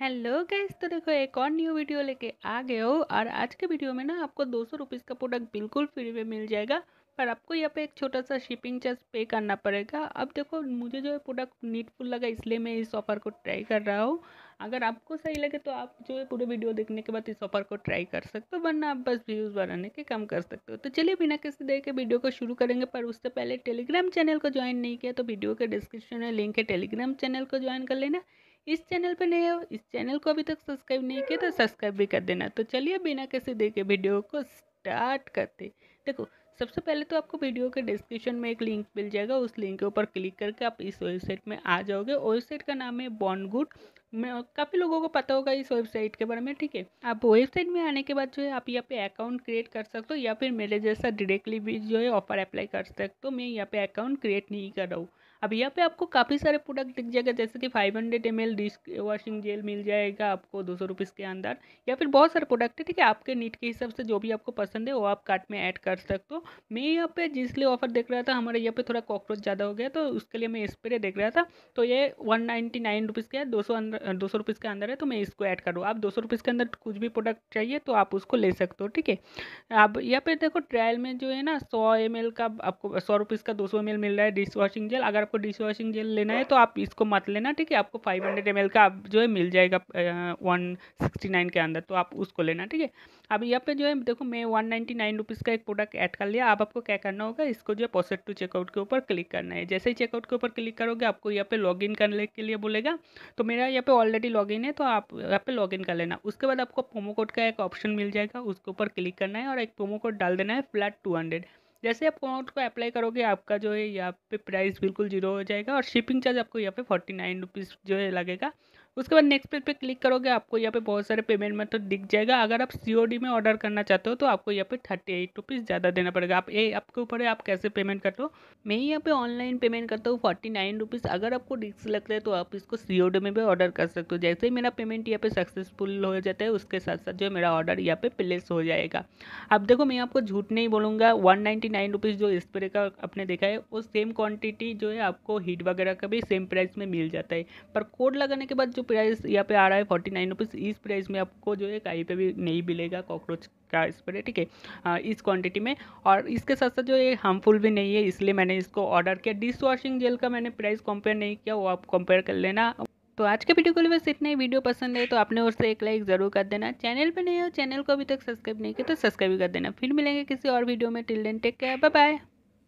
hello guys तो देखो एक और न्यू वीडियो लेके आ गए हो और आज के वीडियो में ना आपको दो सौ रुपीज़ का प्रोडक्ट बिल्कुल फ्री में मिल जाएगा पर आपको यहाँ पे एक छोटा सा शिपिंग चार्ज पे करना पड़ेगा अब देखो मुझे जो है प्रोडक्ट नीडफुल लगा इसलिए मैं इस ऑफर को ट्राई कर रहा हूँ अगर आपको सही लगे तो आप जो है पूरे वीडियो देखने के बाद इस ऑफर को ट्राई कर सकते हो वरना आप बस व्यूज़ बढ़ाने के काम कर सकते हो तो चलिए बिना किसी देर के वीडियो को शुरू करेंगे पर उससे पहले टेलीग्राम चैनल को ज्वाइन नहीं किया तो वीडियो के डिस्क्रिप्शन में लिंक है टेलीग्राम चैनल को ज्वाइन कर लेना इस चैनल पर नए हो इस चैनल को अभी तक सब्सक्राइब नहीं किया तो सब्सक्राइब भी कर देना तो चलिए बिना कैसे देखे वीडियो को स्टार्ट करते देखो सबसे पहले तो आपको वीडियो के डिस्क्रिप्शन में एक लिंक मिल जाएगा उस लिंक के ऊपर क्लिक करके आप इस वेबसाइट में आ जाओगे वेबसाइट का नाम है बॉन्ड गुड काफ़ी लोगों को पता होगा इस वेबसाइट के बारे में ठीक है आप वेबसाइट में आने के बाद जो है आप यहाँ पे अकाउंट क्रिएट कर सकते हो या फिर मेरे जैसा डायरेक्टली भी जो है ऑफर अप्लाई कर सकते हो मैं यहाँ पे अकाउंट क्रिएट नहीं कर रहा हूँ अब यहाँ पे आपको काफ़ी सारे प्रोडक्ट दिख जाएगा जैसे कि five hundred M L washing gel मिल जाएगा आपको दो सौ रुपीज़ के अंदर या फिर बहुत सारे प्रोडक्ट है ठीक है आपके नीट के हिसाब से जो भी आपको पसंद है वो आप कार्ट में ऐड कर सकते हो मैं यहाँ पे जिसलिए ऑफर देख रहा था हमारे यहाँ पे थोड़ा कॉकरोच ज़्यादा हो गया तो उसके लिए मैं स्प्रे देख रहा था तो ये वन नाइन्टी नाइन रुपीज़ का है दो सौ दो सौ रुपीज़ के अंदर है तो मैं इसको ऐड करूँ आप दो सौ रुपीज़ के अंदर कुछ भी प्रोडक्ट चाहिए तो आप उसको ले सकते हो ठीक है अब यहाँ पे देखो ट्रायल में जो है ना सौ एम का आपको सौ रुपीज़ का दो सौ एम मिल रहा है डिश वॉशिंग जेल अगर आपको डिश वॉशिंग जेल लेना है तो आप इसको मत लेना ठीक है आपको फाइव हंड्रेड एम का आप जो है मिल जाएगा वन सिक्सटी नाइन के अंदर तो आप उसको लेना ठीक है अब यहाँ पे जो है देखो मैं वन नाइन्टी नाइन रुपीज़ का एक प्रोडक्ट ऐड कर लिया अब आपको क्या करना होगा इसको जो है पोसेट टू चेकआउट के ऊपर क्लिक करना है जैसे ही चेकआउट के ऊपर क्लिक करोगे आपको यहाँ पे लॉग इन करने के लिए बोलेगा तो मेरा यहाँ पे ऑलरेडी लॉगिन है तो आप यहाँ पे लॉगिन कर लेना उसके बाद आपको प्रोमो कोड का एक ऑप्शन मिल जाएगा उसके ऊपर क्लिक करना है और एक प्रोमो कोड डाल देना है फ्लैट टू हंड्रेड जैसे आप प्रोमो कोड को अप्लाई करोगे आपका जो है यहाँ पे प्राइस बिल्कुल जीरो हो जाएगा और शिपिंग चार्ज आपको यहाँ पे फोर्टी नाइन रुपीज़ जो है लगेगा उसके बाद नेक्स्ट पेज पे क्लिक करोगे आपको यहाँ पे बहुत सारे पेमेंट मेथड तो दिख जाएगा अगर आप सी में ऑर्डर करना चाहते हो तो आपको यहाँ पे थर्टी एट रुपीज़ ज़्यादा देना पड़ेगा आप ये आपके ऊपर है आप कैसे पेमेंट करते हो मैं यहाँ पे ऑनलाइन पेमेंट करता हूँ फोर्टी नाइन रुपीज़ अगर आपको रिस्क लगता है तो आप इसको सी में भी ऑर्डर कर सकते हो जैसे ही मेरा पेमेंट यहाँ पे सक्सेसफुल हो जाता है उसके साथ साथ जो मेरा ऑर्डर यहाँ पे प्लेस हो जाएगा अब देखो मैं आपको झूठ नहीं बोलूँगा वन नाइन्टी नाइन रुपीज़ जो स्प्रे का आपने देखा है वो सेम क्वान्टिटी जो है आपको हीट वगैरह का भी सेम प्राइस में मिल जाता है पर कोड लगाने के बाद जो प्राइस यहाँ पे आ रहा है फोर्टी नाइन रुपीज़ इस प्राइस में आपको जो है कहीं पे भी नहीं मिलेगा कॉकरोच का स्प्रे ठीक है इस क्वांटिटी में और इसके साथ साथ जो ये हार्मफुल भी नहीं है इसलिए मैंने इसको ऑर्डर किया डिश वॉशिंग जेल का मैंने प्राइस कंपेयर नहीं किया वो आप कंपेयर कर लेना तो आज के वीडियो को लिए बस इतना ही वीडियो पसंद है तो आपने और से एक लाइक ज़रूर कर देना चैनल पर नहीं हो चैनल को अभी तक सब्सक्राइब नहीं किया तो सब्सक्राइब कर देना फिर मिलेंगे किसी और वीडियो में till then take care bye bye